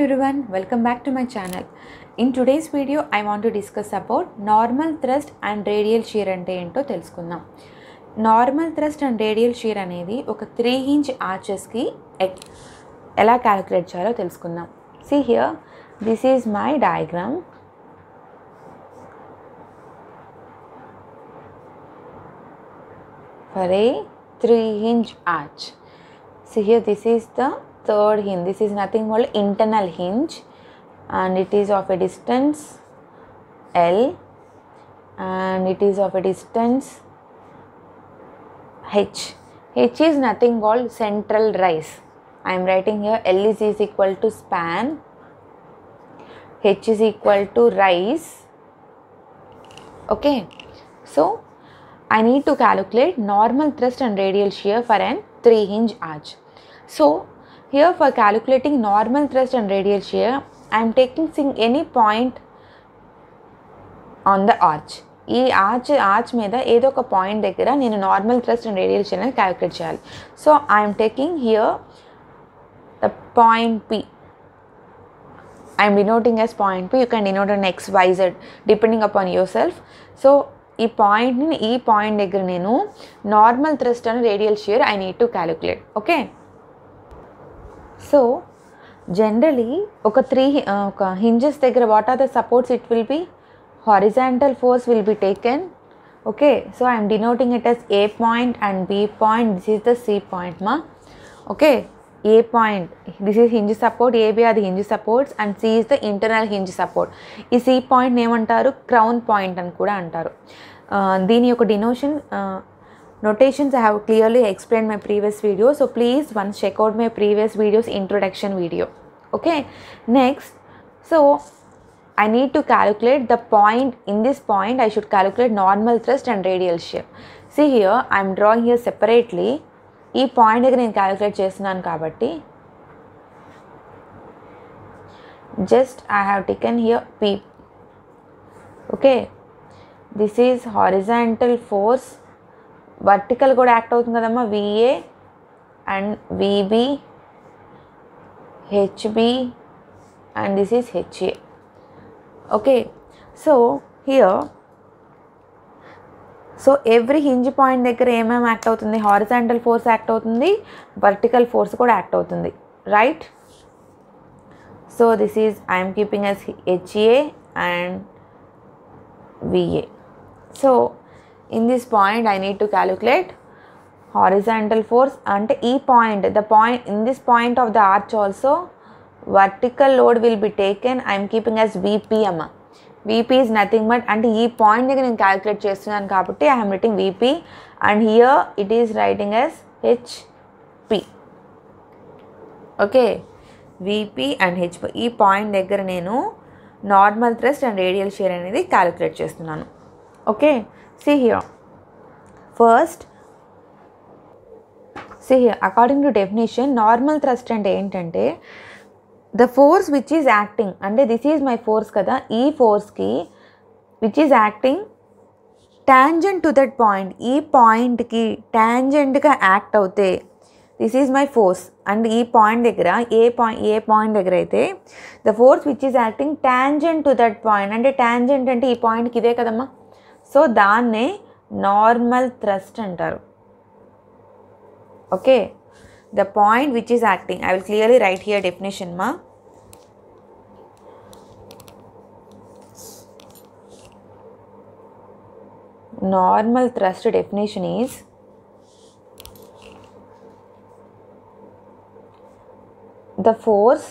Everyone welcome back to my channel in today's video I want to discuss about normal thrust and radial shear అంటే ఏంటో తెలుసుకుందాం normal thrust and radial shear అనేది ఒక three inch ఆర్చెస్కి ఎలా calculate చేయాలో తెలుసుకుందాం see here this is my diagram for a three inch arch see here this is the third hinge this is nothing but internal hinge and it is of a distance L and it is of a distance H H is nothing called central rise I am writing here L is, is equal to span H is equal to rise okay so I need to calculate normal thrust and radial shear for an 3 hinge arch so here for calculating normal thrust and radial shear, I am taking any point on the arch. E arch, arch me the point dekira, normal thrust and radial shear calculate So I am taking here the point P. I am denoting as point P. You can denote an X, Y, Z depending upon yourself. So this point, e point dekira, normal thrust and radial shear I need to calculate. Okay. So generally ఒక three ఒక hinges దగ్గర what are the supports it will be horizontal force will be taken okay so I'm denoting it as A point and B point this is the C point మా okay A point this is hinge support AB అది hinge supports and C is the internal hinge support ఈ C పాయింట్ని ఏమంటారు crown point అని కూడా అంటారు దీని యొక్క డినోషన్ Notations I have clearly explained my previous video. So please once check out my previous videos introduction video. Okay. Next. So I need to calculate the point in this point I should calculate normal thrust and radial shear. See here I am drawing here separately. E point దగ్గర నేను just చేస్తున్నాను కాబట్టి just I have taken here P okay this is horizontal force vertical కూడా act అవుతుంది కదమ్మా VA and VB HB and this is HA okay so here so every hinge point దగ్గర ఏమేమి act అవుతుంది హారిజాంటల్ ఫోర్స్ యాక్ట్ అవుతుంది vertical force కూడా act అవుతుంది right so this is I'm keeping as HA and VA so in this point I need to calculate horizontal force అంటే ఈ point the point in this point of the arch also vertical load will be taken I'm keeping as VP అమ్మ VP is nothing but అంటే ఈ point దగ్గర నేను calculate చేస్తున్నాను కాబట్టి I am writing VP and here it is writing as HP okay VP and HP ఈ point దగ్గర నేను normal thrust and radial shear అనేది క్యాలిక్యులేట్ చేస్తున్నాను okay See here. First, see here, according to definition, normal thrust అంటే ఏంటంటే the force which is acting అంటే this is my force కదా ఈ ఫోర్స్కి which is acting tangent to that point ఈ పాయింట్కి ట్యాంజెంట్గా యాక్ట్ అవుతే this is my force and ఈ పాయింట్ దగ్గర ఏ పాయింట్ ఏ పాయింట్ దగ్గర అయితే the force which is acting tangent to that point అంటే ట్యాంజెంట్ అంటే ఈ పాయింట్కి ఇదే కదమ్మా సో దాననే నార్మల్ త్రస్ట్ అంటారు okay the point which is acting I will clearly write here definition మా normal thrust definition is the force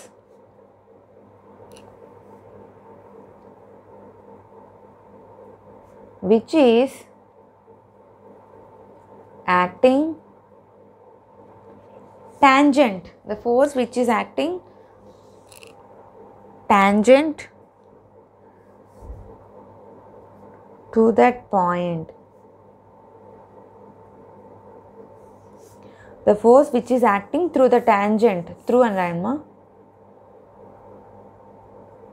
which is acting tangent the force which is acting tangent to that point the force which is acting through the tangent through and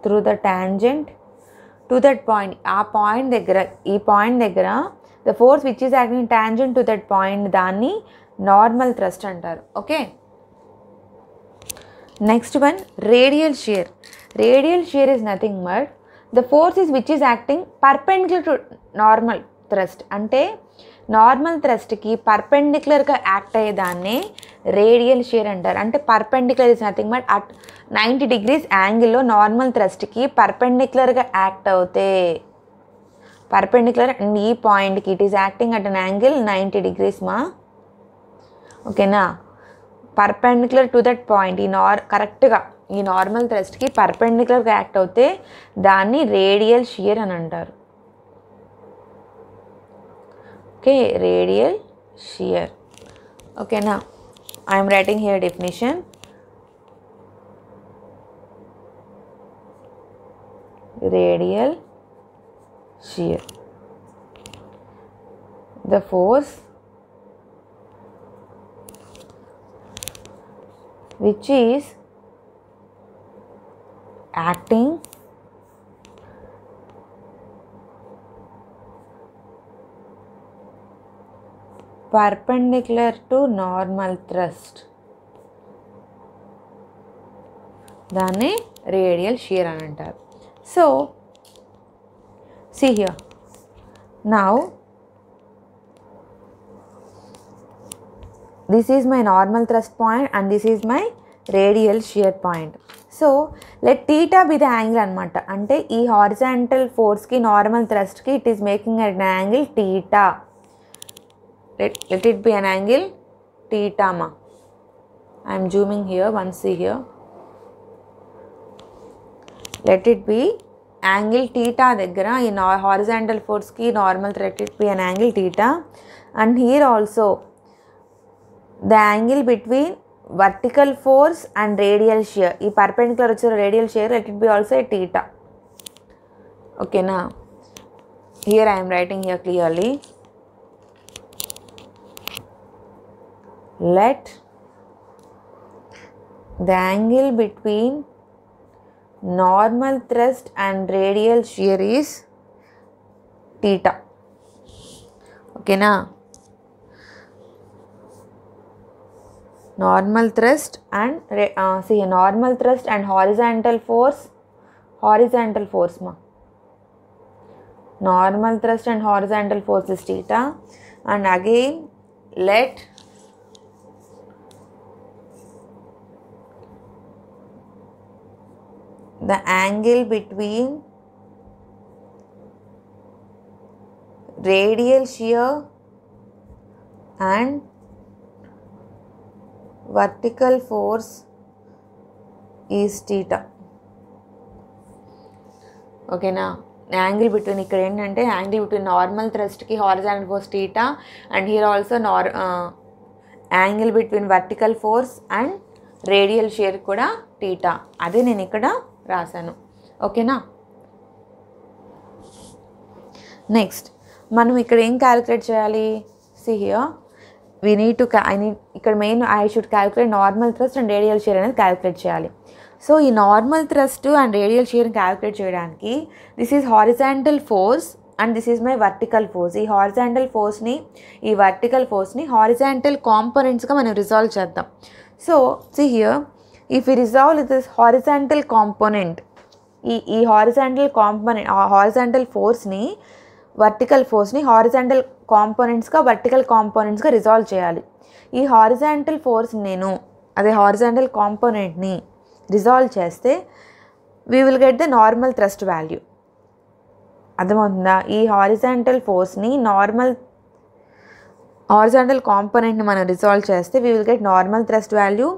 through the tangent to that point ఆ point దగ్గర ఈ point దగ్గర the force which is acting tangent to that point దాన్ని normal thrust అంటారు okay next one radial shear radial shear is nothing but the force is which is acting perpendicular to normal thrust అంటే normal థ్రస్ట్కి పర్పెండిక్యులర్గా act అయ్యేదాన్నే radial shear అంటారు అంటే perpendicular is nothing but at ninety degrees యాంగిల్లో normal థ్రస్ట్కి పర్పెండిక్యులర్గా act అవుతే పర్పెండిక్యులర్ అండ్ ఈ పాయింట్కి it is acting at an angle ninety degrees మా ఓకేనా పర్పెండిక్యులర్ టు దట్ పాయింట్ ఈ నార్ కరెక్ట్గా ఈ నార్మల్ థ్రస్ట్కి పర్పెండిక్యులర్గా యాక్ట్ అవుతే దాన్ని రేడియల్ షియర్ అని అంటారు okay radial shear okay now i am writing here definition radial shear the force which is acting perpendicular to normal thrust దాన్ని రేడియల్ షియర్ అని అంటారు సో సిహియర్ నా this is my normal thrust point and this is my radial shear point so let theta be the angle అనమాట అంటే ఈ horizontal ఫోర్స్కి normal థ్రస్ట్కి it is making an angle theta let, let it be an angle theta ma. I am zooming here, one see here. Let it be angle theta దగ్గర in horizontal force ki normal let it be an angle theta and here also the angle between vertical force and radial shear ఈ perpendicular to radial shear let it be also a theta. Okay na. Here I am writing here clearly. let the angle between normal thrust and radial shear is theta. Okay, now normal thrust and uh, see normal thrust and horizontal force, horizontal force ma. Normal thrust and horizontal force is theta, and again let the angle between radial shear and vertical force is theta ఓకేనా angle between ఇక్కడ ఏంటంటే angle between normal థ్రస్ట్కి horizontal force theta and here also nor angle between vertical force and radial shear కూడా theta అదే నేను ఇక్కడ రాశాను ఓకేనా నెక్స్ట్ మనం ఇక్కడ ఏం క్యాలిక్యులేట్ చేయాలి see here we need to I need ఇక్కడ main I should calculate normal thrust and radial shear అనేది క్యాలిక్యులేట్ చేయాలి సో ఈ నార్మల్ థ్రస్ట్ అండ్ రేడియల్ షేర్ని క్యాలిక్యులేట్ చేయడానికి this is horizontal force and this is my vertical force ఈ horizontal ఫోర్స్ని ఈ vertical ఫోర్స్ని హారిజాంటల్ కాంపోనెంట్స్గా మనం రిజాల్వ్ చేద్దాం so see here if we resolve this horizontal component ఈ ఈ హారిజాంటల్ కాంపోనెంట్ హారిజాంటల్ ఫోర్స్ని వర్టికల్ ఫోర్స్ని హారిజాంటల్ కాంపోనెంట్స్గా వర్టికల్ కాంపోనెంట్స్గా రిజాల్వ్ చేయాలి ఈ హారిజాంటల్ ఫోర్స్ నేను అదే హారిజాంటల్ కాంపోనెంట్ని రిజాల్వ్ చేస్తే we will get the normal thrust value అర్థమవుతుందా ఈ హారిజాంటల్ ఫోర్స్ని నార్మల్ హారిజాంటల్ కాంపోనెంట్ని మనం రిజాల్వ్ చేస్తే we will get normal thrust value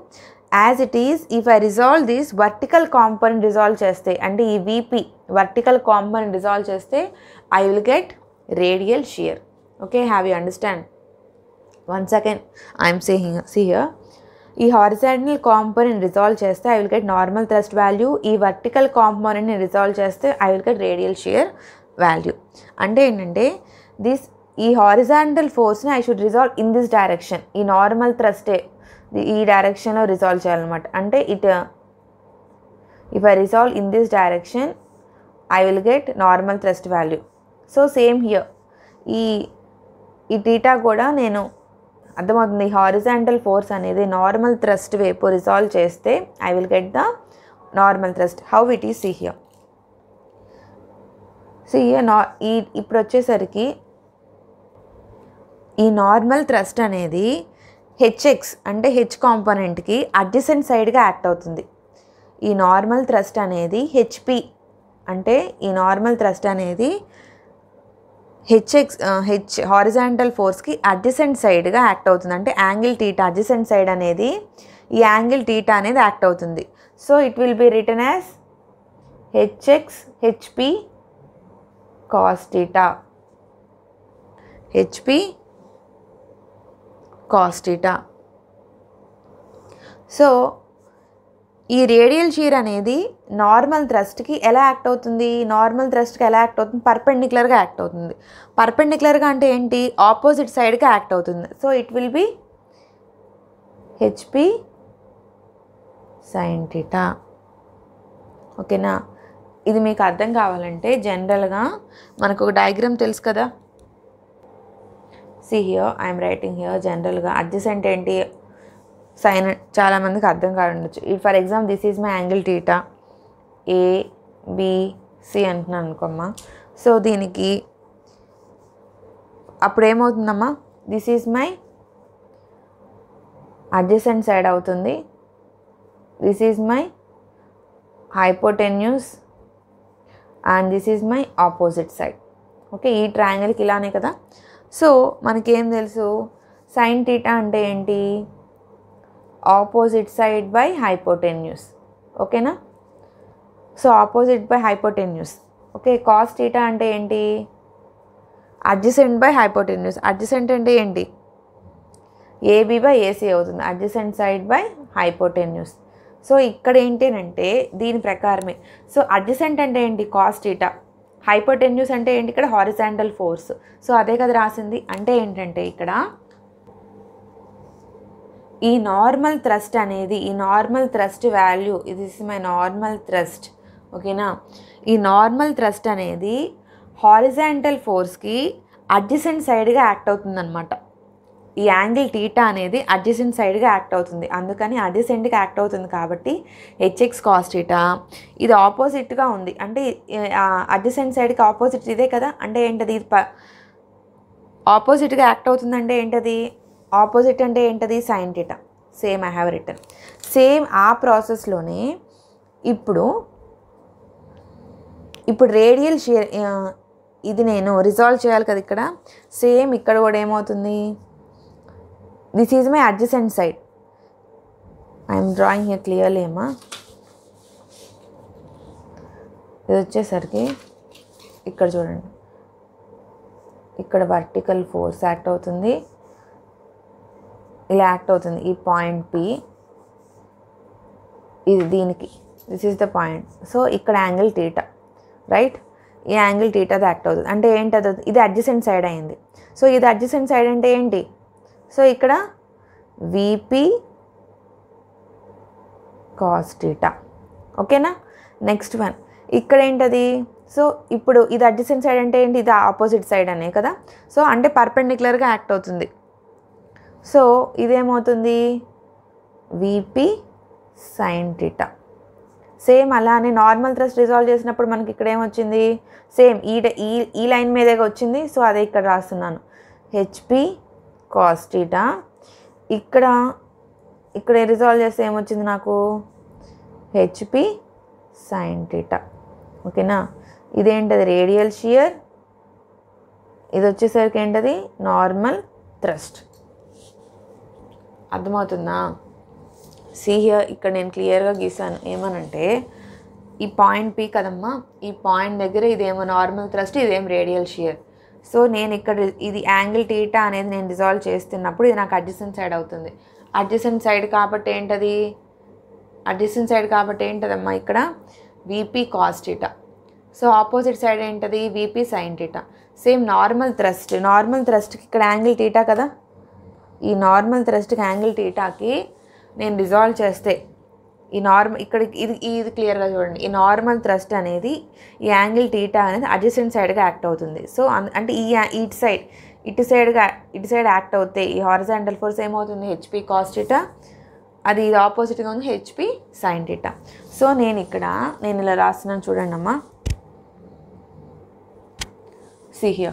as it is if I resolve this vertical compound resolve చేస్తే అంటే ఈ వీపీ వర్టికల్ కాంపౌండ్ రిజాల్వ్ చేస్తే I will get radial shear okay have you understand one second I'm సేహింగ్ see here ఈ horizontal component resolve చేస్తే I will get normal thrust value ఈ vertical కాంపోనెంట్ని resolve చేస్తే I will get radial shear value అంటే ఏంటంటే this ఈ horizontal ఫోర్స్ని I should resolve in this direction ఈ నార్మల్ థ్రస్టే ఈ డైరెక్షన్లో రిజాల్వ్ చేయాలన్నమాట అంటే it if I resolve in this direction I will get normal thrust value so same here ఈ ఈ టీటా కూడా నేను అర్థమవుతుంది హారిజాంటల్ ఫోర్స్ అనేది నార్మల్ థ్రస్ట్ వైపు రిజాల్వ్ చేస్తే I will get the normal thrust how it is see here so here నా ఈ ఇప్పుడు వచ్చేసరికి ఈ నార్మల్ థ్రస్ట్ అనేది హెచ్ఎక్స్ అంటే హెచ్ కాంపోనెంట్కి అడ్జసెంట్ సైడ్గా యాక్ట్ అవుతుంది ఈ నార్మల్ థ్రస్ట్ అనేది హెచ్పి అంటే ఈ నార్మల్ థ్రస్ట్ అనేది హెచ్ఎక్స్ హెచ్ హారిజాంటల్ ఫోర్స్కి అడ్జసెంట్ సైడ్గా యాక్ట్ అవుతుంది అంటే యాంగిల్ టీటా అడ్జసెంట్ సైడ్ అనేది ఈ యాంగిల్ టీటా అనేది యాక్ట్ అవుతుంది so it will be written as HX HP cos theta HP cos theta so ఈ రేడియల్ షీర్ అనేది నార్మల్ థ్రస్ట్కి ఎలా యాక్ట్ అవుతుంది నార్మల్ థ్రస్ట్కి ఎలా యాక్ట్ అవుతుంది పర్పెండిక్యులర్గా యాక్ట్ అవుతుంది పర్పెండిక్యులర్గా అంటే ఏంటి ఆపోజిట్ సైడ్కి యాక్ట్ అవుతుంది so it will be HP sin theta ఓకేనా ఇది మీకు అర్థం కావాలంటే జనరల్గా మనకు ఒక డయాగ్రామ్ తెలుసు కదా see here I'm writing here జనరల్గా అడ్జసెంట్ ఏంటి సైన్ చాలామందికి అర్థం కాడుండొచ్చు ఈ for example this is my angle theta A BC అంటున్నాను అనుకోమ్మా సో దీనికి అప్పుడు ఏమవుతుందమ్మా this is my adjacent side అవుతుంది this is my hypotenuse and this is my opposite side okay ఈ ట్రయాంగిల్కి ఇలానే కదా సో మనకేం తెలుసు సైన్ టీటా అంటే ఏంటి ఆపోజిట్ సైడ్ బై హైపోటెన్యూస్ ఓకేనా so opposite by hypotenuse okay cos theta అంటే ఏంటి అడ్జసెంట్ బై హైపోటెన్యూస్ అడ్జసెంట్ అంటే ఏంటి ఏబీ బై ఏసీ అవుతుంది adjacent side by hypotenuse so ఇక్కడ ఏంటి అంటే దీని ప్రకారమే సో అడ్జసెంట్ అంటే ఏంటి కాస్ టీటా హైపర్ టెన్యూస్ అంటే ఏంటి ఇక్కడ హారిజాంటల్ ఫోర్స్ సో అదే కదా రాసింది అంటే ఏంటంటే ఇక్కడ ఈ నార్మల్ థ్రస్ట్ అనేది ఈ నార్మల్ థ్రస్ట్ వాల్యూ ఇది ఇస్ మై నార్మల్ థ్రస్ట్ ఓకేనా ఈ నార్మల్ థ్రస్ట్ అనేది హారిజాంటల్ ఫోర్స్కి అడ్జసెంట్ సైడ్గా యాక్ట్ అవుతుందన్నమాట ఈ యాంగిల్ టీటా అనేది అడ్జసెంట్ సైడ్గా యాక్ట్ అవుతుంది అందుకని అడ్జసెంట్గా యాక్ట్ అవుతుంది కాబట్టి హెచ్ఎక్స్ కాస్టీటా టీటా ఇది ఆపోజిట్గా ఉంది అంటే అడ్జసెంట్ సైడ్కి ఆపోజిట్ ఇదే కదా అంటే ఏంటది ఇది ప ఆపోజిట్గా యాక్ట్ అవుతుంది అంటే ఏంటది ఆపోజిట్ అంటే ఏంటది sine theta same I have written same ఆ ప్రాసెస్లోనే ఇప్పుడు ఇప్పుడు రేడియల్ షేర్ ఇది నేను రిజాల్వ్ చేయాలి కదా ఇక్కడ సేమ్ ఇక్కడ కూడా ఏమవుతుంది this is my adjacent side I'm drawing here clearly ఏమా ఇది వచ్చేసరికి ఇక్కడ చూడండి ఇక్కడ వర్టికల్ ఫోర్స్ యాక్ట్ అవుతుంది ఇలా యాక్ట్ అవుతుంది ఈ పాయింట్ పి ఇది దీనికి this is the point so ఇక్కడ యాంగిల్ టీటా రైట్ ఈ యాంగిల్ టీటాది యాక్ట్ అవుతుంది అంటే ఏంటి అది ఇది అడ్జసెంట్ సైడ్ అయింది సో ఇది అడ్జసెంట్ సైడ్ అంటే ఏంటి సో ఇక్కడ విపి కాస్టీటా ఓకేనా నెక్స్ట్ వన్ ఇక్కడ ఏంటది సో ఇప్పుడు ఇది అడ్జసెంట్ సైడ్ అంటే ఏంటి ఇది ఆపోజిట్ సైడ్ అనే కదా సో అంటే పర్పెండిక్యులర్గా యాక్ట్ అవుతుంది సో ఇదేమవుతుంది విపి సైన్ టీటా సేమ్ అలానే నార్మల్ థ్రస్ట్ రిజాల్వ్ చేసినప్పుడు మనకి ఇక్కడ ఏమొచ్చింది సేమ్ ఈ ఈ లైన్ మీదే వచ్చింది సో అదే ఇక్కడ రాస్తున్నాను హెచ్పి కాస్టీటా ఇక్కడ ఇక్కడ రిజాల్వ్ చేస్తే ఏమొచ్చింది నాకు హెచ్పి సైంటీటా ఓకేనా ఇదేంటది రేడియల్ షియర్ ఇది వచ్చేసరికి ఏంటది నార్మల్ థ్రస్ట్ అర్థమవుతుందా సీహియర్ ఇక్కడ నేను క్లియర్గా గీసాను ఏమనంటే ఈ పాయింట్ పి కదమ్మా ఈ పాయింట్ దగ్గర ఇదేమో నార్మల్ థ్రస్ట్ ఇదేం రేడియల్ షియర్ సో నేను ఇక్కడ ఇది యాంగిల్ టీటా అనేది నేను రిజాల్వ్ చేస్తున్నప్పుడు ఇది నాకు అడ్జసెంట్ సైడ్ అవుతుంది అడ్జసెంట్ సైడ్ కాబట్టి ఏంటది అడ్జసెంట్ సైడ్ కాబట్టి ఏంటదమ్మా ఇక్కడ VP cos theta so opposite side ఏంటది VP sine theta same normal thrust normal థ్రస్ట్కి ఇక్కడ యాంగిల్ టీటా కదా ఈ నార్మల్ థ్రస్ట్కి యాంగిల్ టీటాకి నేను రిజాల్వ్ చేస్తే ఈ నార్మల్ ఇక్కడ ఇది ఇది క్లియర్గా చూడండి ఈ నార్మల్ థ్రస్ట్ అనేది ఈ యాంగిల్ టీటా అనేది అడ్జసెంట్ సైడ్గా యాక్ట్ అవుతుంది సో అంటే ఈ ఇటు సైడ్ ఇటు సైడ్గా ఇటు సైడ్ యాక్ట్ అవుతే ఈ హారిజాంటల్ ఫోర్స్ ఏమవుతుంది హెచ్పి కాస్టిటా అది ఇది ఆపోజిట్గా ఉంది హెచ్పి సైన్ టీటా సో నేను ఇక్కడ నేను ఇలా రాస్తున్నాను చూడండి అమ్మా సిహియో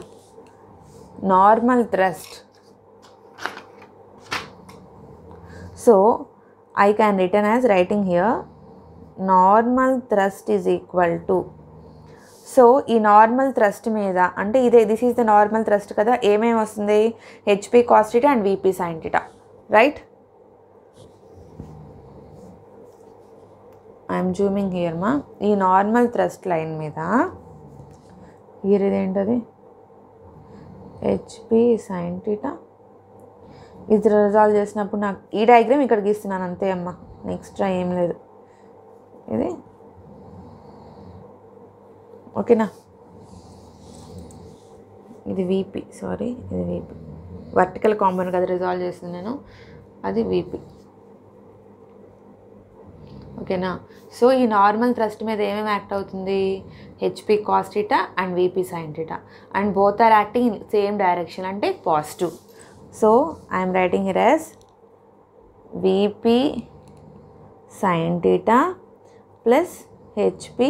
normal thrust so I can written as writing here normal thrust is equal to so ఈ నార్మల్ థ్రస్ట్ మీద అంటే ఇదే this is the normal thrust కదా ఏమేమి వస్తుంది HP cos theta and VP sine theta right I'm zooming here మా ఈ normal thrust line మీద ఇయర్ ఇదేంటది హెచ్పి సైంటిటా ఇది రిజాల్వ్ చేసినప్పుడు నాకు ఈ డయాగ్రామ్ ఇక్కడ గీస్తున్నాను అంతే అమ్మ నెక్స్ట్ ఏం లేదు ఇది ఓకేనా ఇది వీపీ సారీ ఇది వీపీ వర్టికల్ కాంబోన్ కదా రిజాల్వ్ చేసింది నేను అది వీపీ ఓకేనా సో ఈ నార్మల్ థ్రస్ట్ మీద ఏమేమి యాక్ట్ అవుతుంది HP cos theta and VP sine theta and both are acting in same direction అంటే positive so I writing writing here as VP sine theta plus HP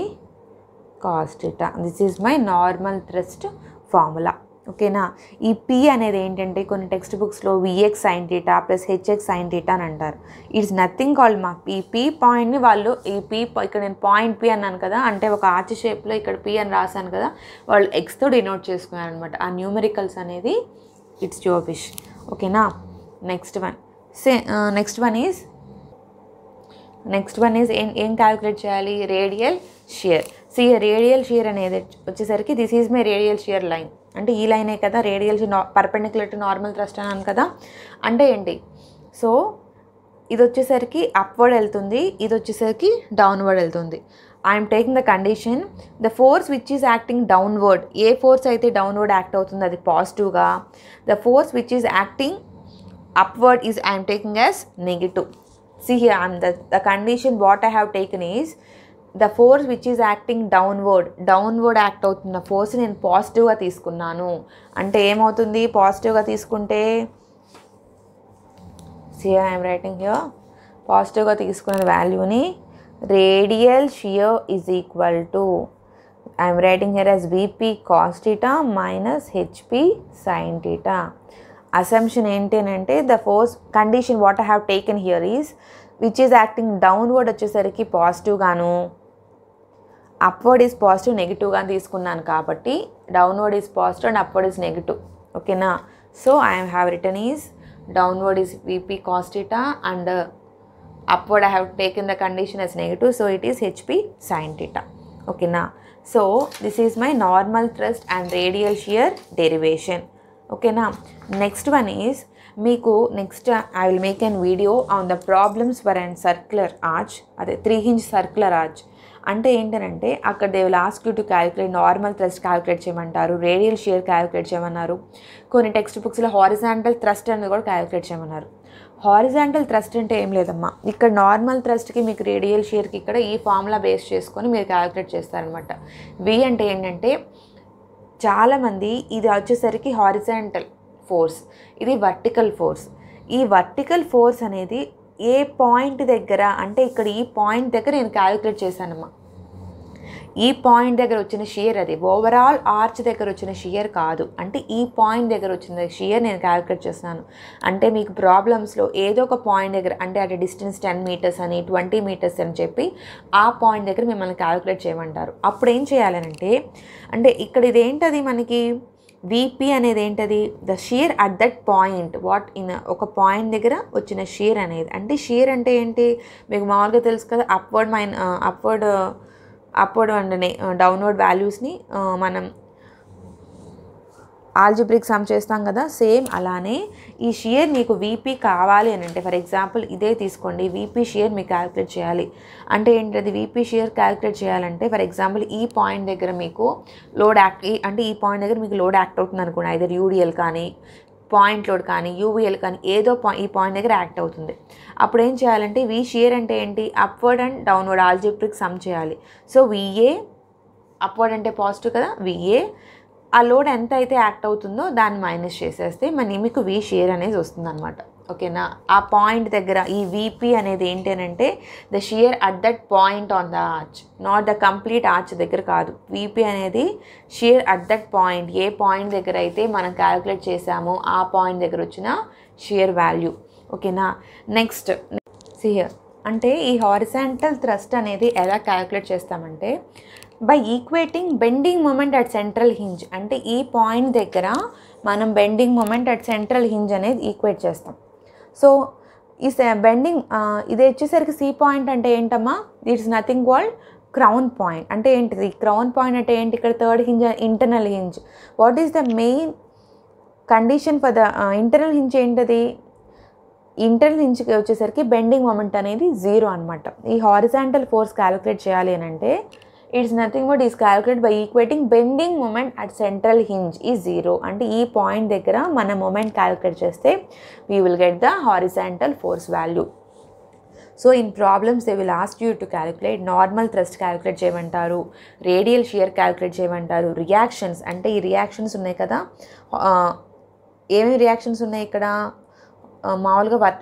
cos theta. This is my normal ఓకేనా ఈ P అనేది ఏంటంటే కొన్ని text బుక్స్లో VX sine theta plus HX sine theta అని అంటారు it's nothing called మా ఈ పి పాయింట్ని వాళ్ళు ఈ పి ఇక్కడ నేను పాయింట్ పి అన్నాను కదా అంటే ఒక ఆర్చ్ షేప్లో ఇక్కడ పి అని రాశాను కదా వాళ్ళు ఎక్స్తో డినోట్ చేసుకున్నారు అనమాట ఆ న్యూమెరికల్స్ అనేది ఇట్స్ యువర్ ఓకేనా next one say next one is next one is ఏం ఏం క్యాలిక్యులేట్ చేయాలి radial shear C radial shear అనేది వచ్చేసరికి this is my radial shear line అంటే ఈ లైనే కదా radial perpendicular to normal thrust అన్నాను కదా అంటే ఏంటి సో ఇది వచ్చేసరికి అప్వర్డ్ వెళ్తుంది ఇది వచ్చేసరికి డౌన్వర్డ్ వెళ్తుంది I'm taking the condition the force which is acting downward ఏ ఫోర్స్ అయితే డౌన్వర్డ్ యాక్ట్ అవుతుందో అది పాజిటివ్గా the force which is acting upward is I'm taking as negative see I'm the the condition what I have taken taken the force which which acting downward downward downward act అవుతున్న force నేను పాజిటివ్గా తీసుకున్నాను అంటే ఏమవుతుంది పాజిటివ్గా తీసుకుంటే see I'm writing here పాజిటివ్గా తీసుకున్న వాల్యూని radial shear is equal to I am writing here as cos theta minus HP sine theta assumption sin the force condition what I have taken here is which is acting downward వచ్చేసరికి positive గాను upward is positive నెగిటివ్గా తీసుకున్నాను కాబట్టి downward is positive and upward is negative ఓకేనా so I have written is downward is VP cos theta and upward I have taken the condition as negative so it is HP sine theta. Okay now. So this is my normal thrust and radial shear ఓకేనా next one is మీకు next I will make an video on the problems for and circular arch అదే three inch circular arch అంటే ఏంటంటే అక్కడ they will ask you to calculate normal thrust calculate చేయమంటారు radial shear calculate చేయమన్నారు కొన్ని text బుక్స్లో horizontal thrust అనేది కూడా క్యాలిక్యులేట్ చేయమన్నారు హారిజాంటల్ థ్రస్ట్ అంటే ఏం లేదమ్మా ఇక్కడ నార్మల్ థ్రస్ట్కి మీకు రేడియల్ షేర్కి ఇక్కడ ఈ ఫార్ములా బేస్ చేసుకొని మీరు క్యాలిక్యులేట్ చేస్తారనమాట వి అంటే ఏంటంటే చాలామంది ఇది వచ్చేసరికి హారిజాంటల్ ఫోర్స్ ఇది వర్టికల్ ఫోర్స్ ఈ వర్టికల్ ఫోర్స్ అనేది ఏ పాయింట్ దగ్గర అంటే ఇక్కడ ఈ పాయింట్ దగ్గర నేను క్యాలిక్యులేట్ చేశానమ్మా ఈ పాయింట్ దగ్గర వచ్చిన షియర్ అది ఓవరాల్ ఆర్చ్ దగ్గర వచ్చిన షియర్ కాదు అంటే ఈ పాయింట్ దగ్గర వచ్చిన షియర్ నేను క్యాలిక్యులేట్ చేస్తున్నాను అంటే మీకు ప్రాబ్లమ్స్లో ఏదో ఒక పాయింట్ దగ్గర అంటే అటు డిస్టెన్స్ టెన్ మీటర్స్ అని ట్వంటీ మీటర్స్ అని చెప్పి ఆ పాయింట్ దగ్గర మిమ్మల్ని క్యాలిక్యులేట్ చేయమంటారు అప్పుడు ఏం చేయాలనంటే అంటే ఇక్కడ ఇదేంటది మనకి విపి అనేది ఏంటది the shear at that point what in ఒక పాయింట్ దగ్గర వచ్చిన షీర్ అనేది అంటే షీర్ అంటే ఏంటి మీకు మామూలుగా తెలుసు కదా అప్వర్డ్ మైన్ అప్వర్డ్ అప్వర్డ్ అండ్ డౌన్వర్డ్ వాల్యూస్ని మనం ఆల్జిబ్రిక్ సమ్ చేస్తాం కదా సేమ్ అలానే ఈ షియర్ మీకు వీపీ కావాలి అని అంటే ఫర్ ఎగ్జాంపుల్ ఇదే తీసుకోండి వీపీ షియర్ మీకు క్యాలిక్యులేట్ చేయాలి అంటే ఏంటి అది వీపీ షియర్ క్యాలిక్యులేట్ చేయాలంటే ఫర్ ఎగ్జాంపుల్ ఈ పాయింట్ దగ్గర మీకు లోడ్ యాక్ట్ అంటే ఈ పాయింట్ దగ్గర మీకు లోడ్ యాక్ట్ అవుతుంది అనుకోండి ఐదర్ యూడిఎల్ కానీ పాయింట్ లోడ్ కానీ యూవీఎల్ కానీ ఏదో ఈ పాయింట్ దగ్గర యాక్ట్ అవుతుంది అప్పుడు ఏం చేయాలంటే వీ షేర్ అంటే ఏంటి upward and downward algebraic sum చేయాలి సో విఏ అప్వర్డ్ అంటే పాజిటివ్ కదా విఏ ఆ లోడ్ ఎంత అయితే యాక్ట్ అవుతుందో దాన్ని మైనస్ చేసేస్తే మనీ మీకు వీ షేర్ అనేది వస్తుంది అనమాట ఓకేనా ఆ పాయింట్ దగ్గర ఈ వీపీ అనేది ఏంటి అని అంటే the shear at that point on the arch not the complete arch దగ్గర కాదు వీపీ అనేది shear at that point A point దగ్గర అయితే మనం క్యాలిక్యులేట్ చేసామో ఆ పాయింట్ దగ్గర వచ్చిన షియర్ వాల్యూ ఓకేనా నెక్స్ట్ సియర్ అంటే ఈ హారిసాంటల్ థ్రస్ట్ అనేది ఎలా క్యాలిక్యులేట్ చేస్తామంటే by equating bending moment at central hinge అంటే ఈ పాయింట్ దగ్గర మనం bending moment at central hinge అనేది ఈక్వేట్ చేస్తాం సో ఈ బెండింగ్ ఇది వచ్చేసరికి సి పాయింట్ అంటే ఏంటమ్మా it's nothing called crown point అంటే ఏంటిది క్రౌన్ పాయింట్ అంటే ఏంటి ఇక్కడ third hinge internal hinge what is the main condition for the internal hinge ఏంటిది ఇంటర్నల్ హింజ్కి వచ్చేసరికి బెండింగ్ మూమెంట్ అనేది జీరో అనమాట ఈ హారిజాంటల్ ఫోర్స్ క్యాలిక్యులేట్ చేయాలి అని అంటే it's nothing but is calculate by equating bending moment at central hinge ఈ జీరో అంటే ఈ పాయింట్ దగ్గర మన మూమెంట్ క్యాల్కులేట్ చేస్తే we will get the horizontal force value so in problems they will ask you to calculate normal thrust calculate చేయమంటారు radial shear calculate చేయమంటారు reactions అంటే ఈ రియాక్షన్స్ ఉన్నాయి కదా ఏమేమి రియాక్షన్స్ ఉన్నాయి ఇక్కడ మామూలుగా వర్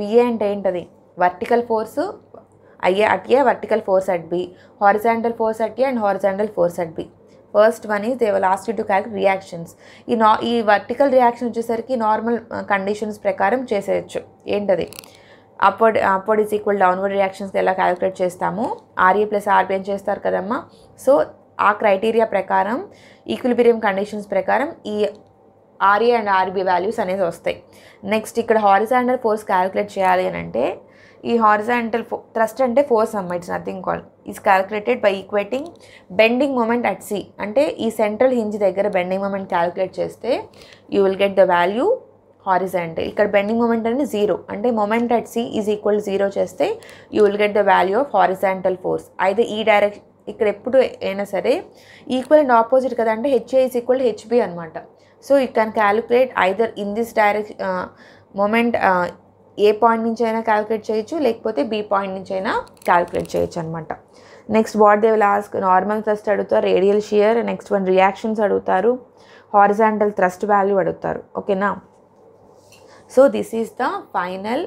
విఏ అంటే ఏంటది వర్టికల్ ఫోర్సు అయ్యే at A vertical force at B horizontal force at A and horizontal force at B first one is the last two క్యాక్ రియాక్షన్స్ ఈ నా ఈ వర్టికల్ రియాక్షన్ వచ్చేసరికి నార్మల్ కండిషన్స్ uh, ప్రకారం చేసేయచ్చు ఏంటది upward upward is equal downward రియాక్షన్స్కి ఎలా క్యాలిక్యులేట్ చేస్తాము ఆర్ఏ ప్లస్ ఆర్బి అని చేస్తారు కదమ్మా సో ఆ క్రైటీరియా ప్రకారం ఈక్విలిబిరియం కండిషన్స్ ప్రకారం ఈ ఆర్ఏ అండ్ ఆర్బి వాల్యూస్ అనేవి వస్తాయి నెక్స్ట్ ఇక్కడ హారిజాండర్ ఫోర్స్ క్యాలిక్యులేట్ చేయాలి అని అంటే ఈ హారిజాంటల్ ఫో థ్రస్ట్ అంటే ఫోర్స్ అమ్మ it's nothing call is calculated by equating bending moment at C అంటే ఈ సెంట్రల్ హింజ్ దగ్గర బెండింగ్ మూమెంట్ క్యాలిక్యులేట్ చేస్తే you will get the value horizontal ఇక్కడ బెండింగ్ మూమెంట్ అనేది జీరో అంటే moment at C is equal zero చేస్తే you will get the value of horizontal force అయితే ఈ డైరెక్షన్ ఇక్కడ ఎప్పుడు అయినా సరే ఈక్వల్ అండ్ ఆపోజిట్ కదా అంటే హెచ్ఏ ఈజ్ ఈక్వల్ హెచ్బి అనమాట so you can calculate either in this direct moment ఏ పాయింట్ నుంచి అయినా క్యాలిక్యులేట్ చేయొచ్చు లేకపోతే బి పాయింట్ నుంచి అయినా క్యాలిక్యులేట్ చేయొచ్చు అనమాట next what they will ask normal thrust అడుగుతారు radial shear next one reactions అడుగుతారు హారిజాంటల్ థ్రస్ట్ వాల్యూ అడుగుతారు ఓకేనా so this is the final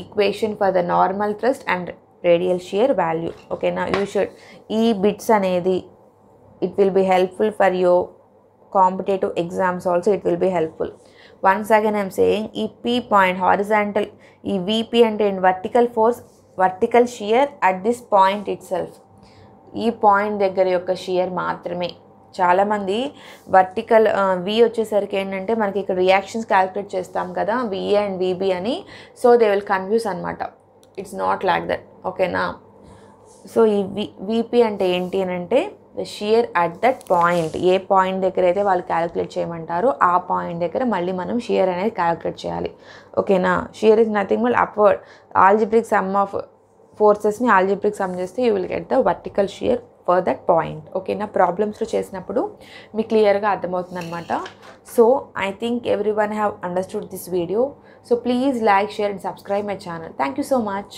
equation for the normal thrust and radial shear value ఓకేనా you should ఈ bits అనేది it will be helpful for your competitive exams also it will be helpful once again I'm saying ఈ P point horizontal ఈ VP అంటే vertical force vertical shear at this point itself ఈ point దగ్గర యొక్క shear మాత్రమే చాలామంది vertical వి వచ్చేసరికి ఏంటంటే మనకి ఇక్కడ రియాక్షన్స్ క్యాలిక్యులేట్ చేస్తాం కదా విఏ అండ్ విబి అని సో దే విల్ కన్ఫ్యూజ్ అనమాట ఇట్స్ నాట్ లైక్ దట్ ఓకేనా సో ఈ వి విపి అంటే ఏంటి అని అంటే the shear at that point A point దగ్గర అయితే వాళ్ళు క్యాలిక్యులేట్ చేయమంటారో ఆ పాయింట్ దగ్గర మళ్ళీ మనం షియర్ అనేది క్యాలిక్యులేట్ చేయాలి ఓకేనా shear is nothing but upward algebraic sum of ఫోర్సెస్ని ఆల్జిబ్రిక్ సమ్ చేస్తే you will get the vertical shear for that point ఓకేనా ప్రాబ్లమ్స్లో చేసినప్పుడు మీకు క్లియర్గా అర్థమవుతుందన్నమాట so I think every one have understood this video so please like share and subscribe my channel thank you so much